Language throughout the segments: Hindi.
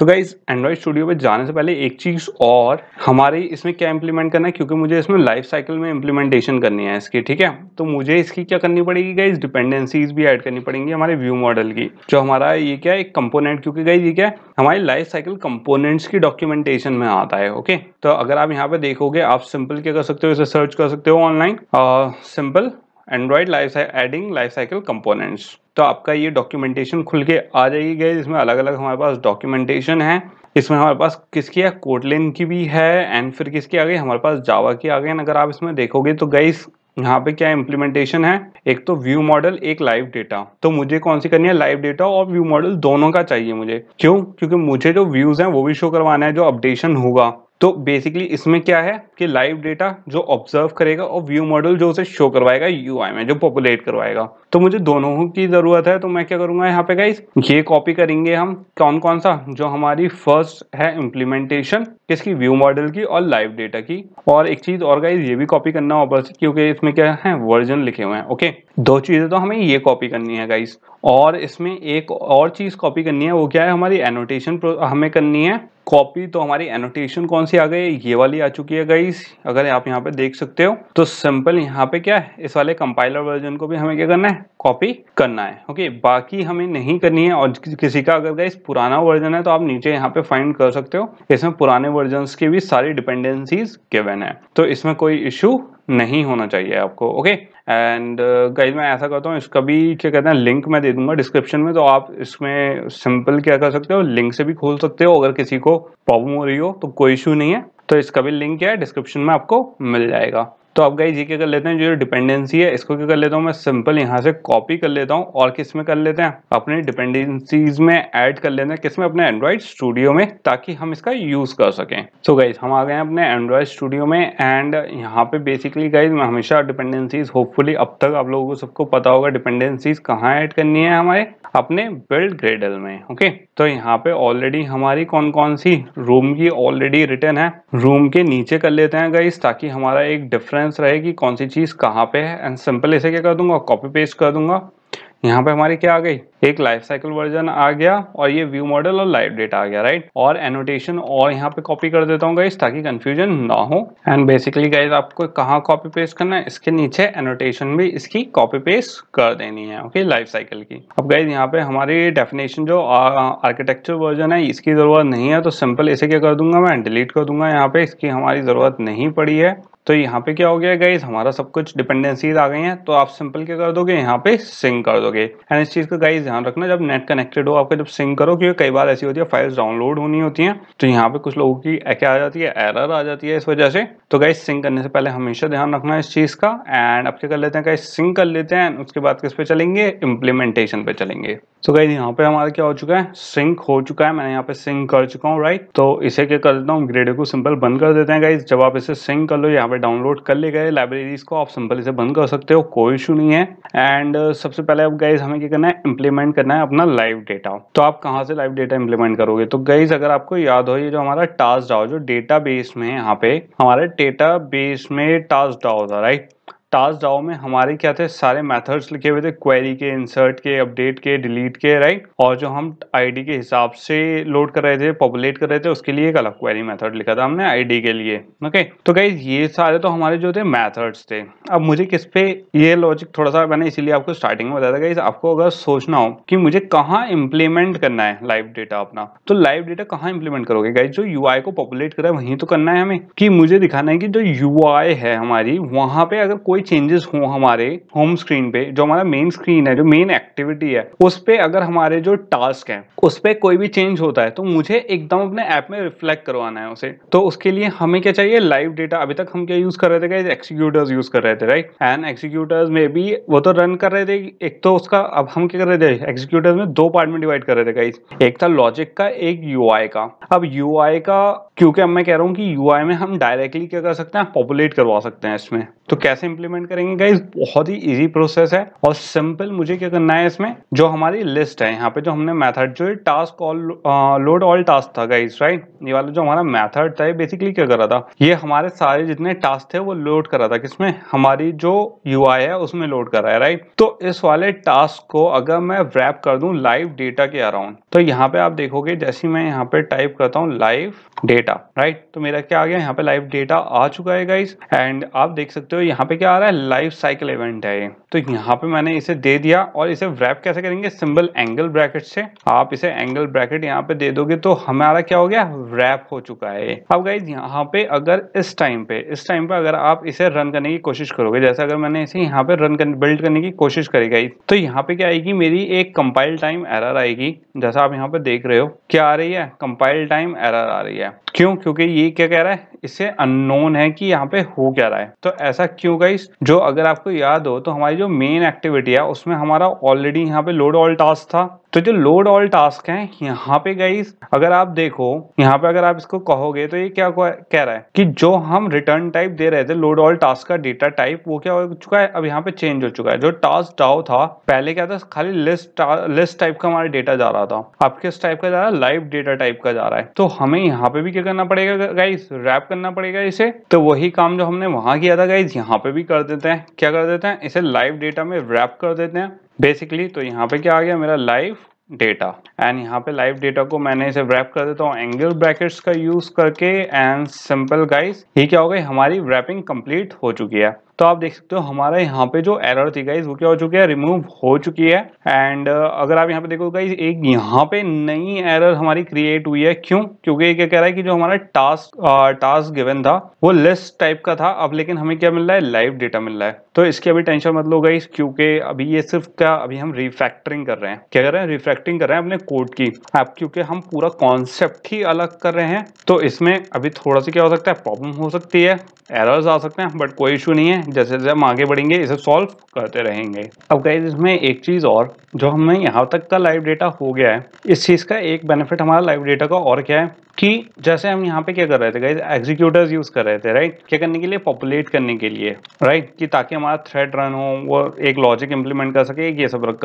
तो गाइज एंड्रॉइड स्टूडियो पे जाने से पहले एक चीज़ और हमारे इसमें क्या इंप्लीमेंट करना है क्योंकि मुझे इसमें लाइफ साइकिल में इंप्लीमेंटेशन करनी है इसकी ठीक है तो मुझे इसकी क्या करनी पड़ेगी गाइज डिपेंडेंसीज भी ऐड करनी पड़ेंगी हमारे व्यू मॉडल की जो हमारा ये क्या है एक कंपोनेंट क्योंकि गाइज ये क्या है हमारी लाइफ साइकिल कंपोनेंट्स की डॉक्यूमेंटेशन में आता है ओके तो अगर आप यहाँ पे देखोगे आप सिंपल क्या कर सकते हो इसे सर्च कर सकते हो online simple Android life adding life cycle components तो आपका ये डॉक्यूमेंटेशन खुल के आ जाएगी गए इसमें अलग अलग हमारे पास डॉक्यूमेंटेशन है इसमें हमारे पास किसकी है कोटलिन की भी है एंड फिर किसकी आ गई हमारे पास जावा की आ गई अगर आप इसमें देखोगे तो गई यहाँ पे क्या इम्प्लीमेंटेशन है एक तो व्यू मॉडल एक लाइव डेटा तो मुझे कौन सी करनी है लाइव डेटा और व्यू मॉडल दोनों का चाहिए मुझे क्यों क्योंकि मुझे जो व्यूज हैं वो भी शो करवाना है जो अपडेशन होगा तो बेसिकली इसमें क्या है कि लाइव डेटा जो ऑब्जर्व करेगा और व्यू मॉडल जो उसे शो करवाएगा यू में जो पॉपुलेट करवाएगा तो मुझे दोनों की ज़रूरत है तो मैं क्या करूंगा यहाँ पे गाइस ये कॉपी करेंगे हम कौन कौन सा जो हमारी फर्स्ट है इम्प्लीमेंटेशन किसकी व्यू मॉडल की और लाइव डेटा की और एक चीज़ और गाइज ये भी कॉपी करना ऑपर से क्योंकि इसमें क्या है वर्जन लिखे हुए हैं ओके दो चीज़ें तो हमें ये कॉपी करनी है गाइज और इसमें एक और चीज़ कॉपी करनी है वो क्या है हमारी एनोटेशन हमें करनी है कॉपी तो हमारी एनोटेशन कौन सी आ गई ये वाली आ चुकी है गाइस अगर आप यहाँ पे देख सकते हो तो सिंपल यहाँ पे क्या है इस वाले कंपाइलर वर्जन को भी हमें क्या करना है कॉपी करना है ओके बाकी हमें नहीं करनी है और किसी का अगर गाइस पुराना वर्जन है तो आप नीचे यहाँ पे फाइंड कर सकते हो इसमें पुराने वर्जन की भी सारी डिपेंडेंसीज गिवेन है तो इसमें कोई इश्यू नहीं होना चाहिए आपको ओके एंड गाइज uh, मैं ऐसा करता हूँ इसका भी क्या कहते हैं लिंक मैं दे दूंगा डिस्क्रिप्शन में तो आप इसमें सिंपल क्या कर सकते हो लिंक से भी खोल सकते हो अगर किसी को प्रॉब्लम हो रही हो तो कोई इशू नहीं है तो इसका भी लिंक क्या है डिस्क्रिप्शन में आपको मिल जाएगा तो आप गाइज ये क्या कर लेते हैं जो डिपेंडेंसी है इसको क्या कर लेता हूँ मैं सिंपल यहाँ से कॉपी कर लेता हूँ और किस में कर लेते हैं अपने डिपेंडेंसीज में ऐड कर लेते हैं किस में अपने एंड्रॉइड स्टूडियो में ताकि हम इसका यूज कर सकें सो so गाइज हम आ गए हैं अपने एंड्रॉइड स्टूडियो में एंड यहाँ पे बेसिकली गाइज मैं हमेशा डिपेंडेंसीज होपफुली अब तक आप लोगों को सबको पता होगा डिपेंडेंसीज कहाँ ऐड करनी है हमारे अपने बिल्ड ग्रेडल में ओके तो यहाँ पे ऑलरेडी हमारी कौन कौन सी रूम की ऑलरेडी रिटर्न है रूम के नीचे कर लेते हैं गाइज ताकि हमारा एक डिफरेंट रेफरेंस रहेगी कौन सी चीज़ कहाँ पे है एंड सिंपल इसे क्या कर दूंगा कॉपी पेस्ट कर दूंगा यहाँ पे हमारी क्या आ गई एक लाइफ साइकिल वर्जन आ गया और ये व्यू मॉडल और लाइव डेटा आ गया राइट और एनोटेशन और यहाँ पे कॉपी कर देता हूँ गाइस ताकि कंफ्यूजन ना हो एंड बेसिकली गाइस आपको कहाँ कॉपी पेस्ट करना है इसके नीचे एनोटेशन भी इसकी कॉपी पेस्ट कर देनी है ओके लाइफ साइकिल की अब गाइज यहाँ पे हमारी डेफिनेशन जो आर्किटेक्चर वर्जन है इसकी जरूरत नहीं है तो सिंपल इसे क्या कर दूंगा मैं डिलीट कर दूंगा यहाँ पे इसकी हमारी जरूरत नहीं पड़ी है तो यहाँ पे क्या हो गया गाइज हमारा सब कुछ डिपेंडेंसीज आ गई हैं तो आप सिंपल क्या कर दोगे यहाँ पे सिंक कर दोगे एंड इस चीज़ का गाइज ध्यान रखना जब नेट कनेक्टेड हो आपका जब सिंक करो क्योंकि कई बार ऐसी होती है फाइल्स डाउनलोड होनी होती हैं तो यहाँ पे कुछ लोगों की क्या आ जाती है एरर आ जाती है इस वजह से तो गाइज सिंक करने से पहले हमेशा ध्यान रखना इस चीज़ का एंड आप क्या कर लेते हैं गाइज सिंक कर लेते हैं उसके बाद किस पे चलेंगे इम्प्लीमेंटेशन पे चलेंगे तो गाइज यहाँ पे हमारा क्या हो चुका है सिंक हो चुका है मैंने यहाँ पे सिंक कर चुका हूँ राइट तो इसे क्या कर देता हूँ ग्रेड को सिंपल बंद कर देते हैं गाइज जब आप इसे सिंक कर लो यहाँ पे डाउनलोड कर ले गए लाइब्रेरीज को आप सिंपल से बंद कर सकते हो कोई इशू नहीं है एंड uh, सबसे पहले अब गाइज हमें क्या करना है इम्प्लीमेंट करना है अपना लाइव डेटा तो आप कहाँ से लाइव डेटा इम्प्लीमेंट करोगे तो गाइज अगर आपको याद हो ये जो हमारा टास्क डाउ जो डेटा बेस में यहाँ पे हमारे डेटा बेस में टास्क डाउ था राइट टास्क डाओ में हमारे क्या थे सारे मेथड्स लिखे हुए थे क्वेरी के इंसर्ट के अपडेट के डिलीट के राइट और जो हम आईडी के हिसाब से लोड कर रहे थे पॉपुलेट कर रहे थे उसके लिए एक अलग क्वेरी मेथड लिखा था हमने आईडी के लिए ओके तो गाइज ये सारे तो हमारे जो थे मैथड्स थे अब मुझे किस पे ये लॉजिक थोड़ा सा मैंने इसीलिए आपको स्टार्टिंग में बताया था गाइज आपको अगर सोचना हो कि मुझे कहाँ इम्प्लीमेंट करना है लाइव डेटा अपना तो लाइव डेटा कहाँ इम्प्लीमेंट करोगे गाइज जो यू को पॉपुलेट करा है वहीं तो करना है हमें कि मुझे दिखाना है कि जो यू है हमारी वहां पे अगर कोई कोई चेंजेस हो हमारे होम स्क्रीन पे जो हमारा मेन स्क्रीन है जो मेन एक्टिविटी है उस पर अगर हमारे जो टास्क है उस पर कोई भी चेंज होता है तो मुझे एकदम अपने ऐप में रिफ्लेक्ट करवाना है उसे तो उसके लिए हमें क्या चाहिए लाइव डेटा अभी तक हम क्या यूज कर रहे थे एक्सिक्यूटर्स यूज कर रहे थे राइट एंड एक्सिक्यूटर्स में भी वो तो रन कर रहे थे एक तो उसका अब हम क्या कर रहे थे एक्सिक्यूटर्स में दो पार्ट में डिवाइड कर रहे थे गाइज एक था लॉजिक का एक यू का अब यू का क्योंकि अब मैं कह रहा हूँ कि यू में हम डायरेक्टली क्या कर सकते हैं पॉपुलेट करवा सकते हैं इसमें तो कैसे इम्प्लीमेंट इंप्लीमेंट करेंगे गाइज बहुत ही इजी प्रोसेस है और सिंपल मुझे क्या करना है इसमें जो हमारी लिस्ट है यहाँ पे जो हमने मैथड जो task all load all task था गाइज राइट ये वाला जो हमारा मैथड था बेसिकली क्या कर रहा था ये हमारे सारे जितने टास्क थे वो लोड कर रहा था किसमें हमारी जो यू है उसमें लोड कर रहा है राइट तो इस वाले टास्क को अगर मैं रैप कर दू लाइव डेटा के अराउंड तो यहाँ पे आप देखोगे जैसे मैं यहाँ पे टाइप करता हूँ लाइव डेटा राइट तो मेरा क्या आ गया यहाँ पे लाइव डेटा आ चुका है गाइज एंड आप देख सकते हो यहाँ पे क्या रहा है लाइफ साइकिल इवेंट है ये तो यहाँ पे मैंने इसे दे दिया और इसे व्रैप कैसे करेंगे सिंबल एंगल ब्रैकेट से आप इसे एंगल ब्रैकेट यहाँ पे दे दोगे तो हमारा क्या हो गया व्रैप हो चुका है अब गाइज यहाँ पे अगर इस टाइम पे इस टाइम पे अगर आप इसे रन करने की कोशिश करोगे जैसे अगर मैंने इसे यहाँ पे रन कर बिल्ड करने की कोशिश करी गई तो यहाँ पे क्या आएगी मेरी एक कंपाइल टाइम एरर आएगी जैसा आप यहाँ पे देख रहे हो क्या आ रही है कंपाइल टाइम एरर आ रही है क्यों क्योंकि ये क्या कह रहा है इसे अननोन है कि यहाँ पे हो क्या रहा है तो ऐसा क्यों गाइस जो अगर आपको याद हो तो हमारी जो मेन एक्टिविटी है उसमें हमारा ऑलरेडी यहाँ पे लोड ऑल टास्क था तो जो लोड ऑल टास्क है यहाँ पे गाइस अगर आप देखो यहाँ पे अगर आप इसको कहोगे तो ये क्या कह रहा है कि जो हम रिटर्न टाइप दे रहे थे लोड ऑल टास्क का डेटा टाइप वो क्या हो चुका है अब यहाँ पे चेंज हो चुका है जो टास्क डाउ था पहले क्या था खाली लिस्ट लिस्ट टाइप का हमारा डेटा जा रहा था अब किस टाइप का जा रहा है लाइव डेटा टाइप का जा रहा है तो हमें यहाँ पे भी क्या करना पड़ेगा गाइस रैप करना पड़ेगा इसे तो वही काम जो हमने वहां किया था गाइज यहाँ पे भी कर देते हैं क्या कर देते हैं इसे लाइव डेटा में रैप कर देते हैं बेसिकली तो यहाँ पे क्या आ गया मेरा लाइव डेटा एंड यहाँ पे लाइव डेटा को मैंने इसे रैप कर देता हूँ एंगल ब्रैकेट्स का यूज करके एंड सिंपल गाइस ये क्या हो गई हमारी रैपिंग कंप्लीट हो चुकी है तो आप देख सकते हो हमारे यहाँ पे जो एरर थी गाइज वो क्या हो चुकी है रिमूव हो चुकी है एंड अगर आप यहाँ पे देखो गाइज एक यहाँ पे नई एरर हमारी क्रिएट हुई है क्यों क्योंकि क्या कह रहा है कि जो हमारा टास्क टास्क गिवन था वो लिस्ट टाइप का था अब लेकिन हमें क्या मिल रहा है लाइव डेटा मिल रहा है तो इसकी अभी टेंशन मत लो गाइज क्योंकि अभी ये सिर्फ क्या अभी हम रिफैक्टरिंग कर रहे हैं क्या कर रहे हैं रिफैक्टरिंग कर रहे हैं अपने कोड की अब क्योंकि हम पूरा कॉन्सेप्ट ही अलग कर रहे हैं तो इसमें अभी थोड़ा सा क्या हो सकता है प्रॉब्लम हो सकती है एरर्स आ सकते हैं बट कोई इशू नहीं है जैसे जैसे हम आगे बढ़ेंगे इसे सॉल्व करते रहेंगे अब गाइज इसमें एक चीज़ और जो हमें यहाँ तक का लाइव डेटा हो गया है इस चीज़ का एक बेनिफिट हमारा लाइव डेटा का और क्या है कि जैसे हम यहाँ पे क्या कर रहे थे गाइज एग्जीक्यूटर्स यूज कर रहे थे राइट क्या करने के लिए पॉपुलेट करने के लिए राइट कि ताकि हमारा थ्रेड रन हो वो एक लॉजिक इंप्लीमेंट कर सके एक ये सब रख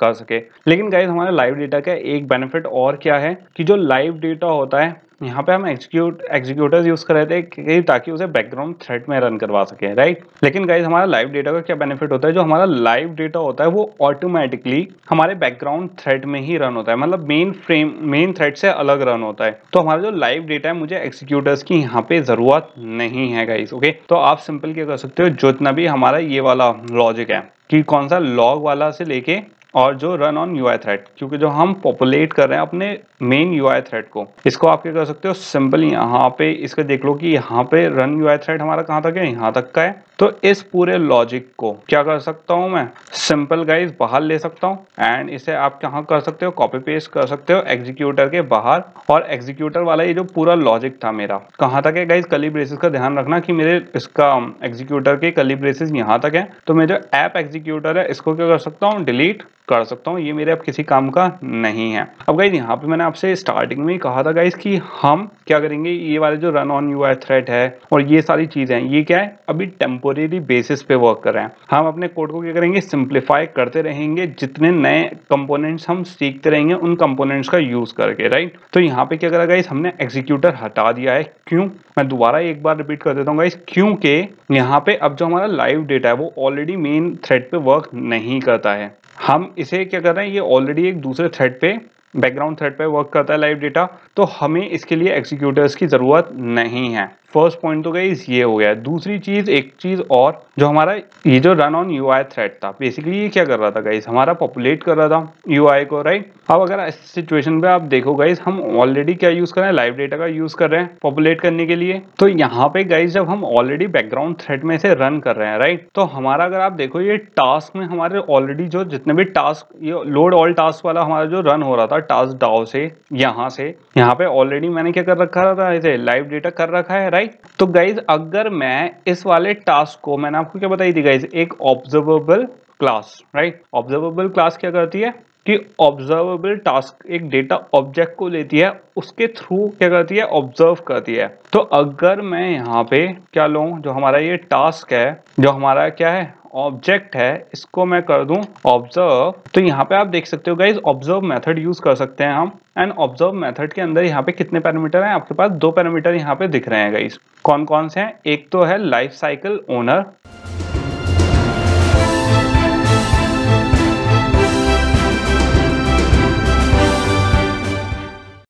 कर सके लेकिन गाइज हमारे लाइव डेटा का एक बेनिफिट और क्या है कि जो लाइव डेटा होता है यहाँ पे हम एक्सिक्यूट एग्जीक्यूटर्स यूज कर रहे थे ताकि उसे बैकग्राउंड थ्रेड में रन करवा सके राइट लेकिन गाइज हमारा लाइव डेटा का क्या बेनिफिट होता है जो हमारा लाइव डेटा होता है वो ऑटोमेटिकली हमारे बैकग्राउंड थ्रेड में ही रन होता है मतलब मेन फ्रेम मेन थ्रेड से अलग रन होता है तो हमारा जो लाइव डेटा है मुझे एक्सिक्यूटर्स की यहाँ पे जरूरत नहीं है गाइस ओके तो आप सिंपल क्या कर सकते हो जितना भी हमारा ये वाला लॉजिक है कि कौन सा लॉग वाला से लेके और जो run on UI thread क्योंकि जो हम पॉपुलेट कर रहे हैं अपने मेन यू आई थ्रेड को इसको आप क्या कर सकते हो सिंपल यहाँ पे इसका देख लो कि यहाँ पे रन यू आई थ्रेड हमारा कहाँ तक है यहाँ तक का है तो इस पूरे लॉजिक को क्या कर सकता हूँ मैं सिंपल गाइस बाहर ले सकता हूँ एंड इसे आप कहाँ कर सकते हो कॉपी पेस्ट कर सकते हो एग्जीक्यूटर के बाहर और एग्जीक्यूटर वाला ये जो पूरा लॉजिक था मेरा कहाँ तक है गाइस कली का ध्यान रखना कि मेरे इसका एग्जीक्यूटर um, के कली ब्रेसेस यहाँ तक है तो मैं जो ऐप एग्जीक्यूटर है इसको क्या कर सकता हूँ डिलीट कर सकता हूँ ये मेरे अब किसी काम का नहीं है अब गाइज यहाँ पे मैंने आपसे स्टार्टिंग में कहा था गाइज की हम क्या करेंगे ये वाले जो रन ऑन यू थ्रेट है और ये सारी चीजें हैं ये क्या है अभी टेम्पो टेम्पोरेरी बेसिस पे वर्क कर रहे हैं हम अपने कोड को क्या करेंगे सिंप्लीफाई करते रहेंगे जितने नए कंपोनेंट्स हम सीखते रहेंगे उन कंपोनेंट्स का यूज करके राइट तो यहाँ पे क्या करा गाइस हमने एग्जीक्यूटर हटा दिया है क्यों मैं दोबारा एक बार रिपीट कर देता हूँ गाइस क्योंकि यहाँ पे अब जो हमारा लाइव डेटा है वो ऑलरेडी मेन थ्रेड पे वर्क नहीं करता है हम इसे क्या कर रहे हैं ये ऑलरेडी एक दूसरे थ्रेड पे बैकग्राउंड थ्रेड पे वर्क करता है लाइव डेटा तो हमें इसके लिए एग्जीक्यूटर्स की ज़रूरत नहीं है फर्स्ट पॉइंट तो गई ये हो गया दूसरी चीज़ एक चीज़ और जो हमारा ये जो run on UI thread था बेसिकली ये क्या कर रहा था गाइस हमारा पॉपुलेट कर रहा था यू आई को राइट अब अगर इस सिचुएशन पे आप देखो गाइस हम ऑलरेडी क्या यूज़ कर रहे हैं लाइव डेटा का यूज़ कर रहे हैं पॉपुलेट करने के लिए तो यहाँ पे गाइस जब हम ऑलरेडी बैकग्राउंड थ्रेड में से रन कर रहे हैं राइट तो हमारा अगर आप देखो ये टास्क में हमारे ऑलरेडी जो जितने भी टास्क ये लोड ऑल टास्क वाला हमारा जो रन हो रहा था टास्क डाओ से यहाँ से यहाँ पे ऑलरेडी मैंने क्या कर रखा था इसे लाइव डेटा कर रखा है राइट राइट right? तो गाइज अगर मैं इस वाले टास्क को मैंने आपको क्या बताई थी गाइज एक observable class right observable class क्या करती है कि ऑब्जर्वेबल टास्क एक डेटा ऑब्जेक्ट को लेती है उसके थ्रू क्या करती है ऑब्जर्व करती है तो अगर मैं यहाँ पे क्या लू जो हमारा ये टास्क है जो हमारा क्या है ऑब्जेक्ट है इसको मैं कर दूं ऑब्जर्व तो यहाँ पे आप देख सकते हो गाइज ऑब्जर्व मेथड यूज कर सकते हैं हम एंड ऑब्जर्व मेथड के अंदर यहाँ पे कितने पैरामीटर हैं आपके पास दो पैरामीटर यहाँ पे दिख रहे हैं गाइज कौन कौन से हैं एक तो है लाइफ साइकिल ओनर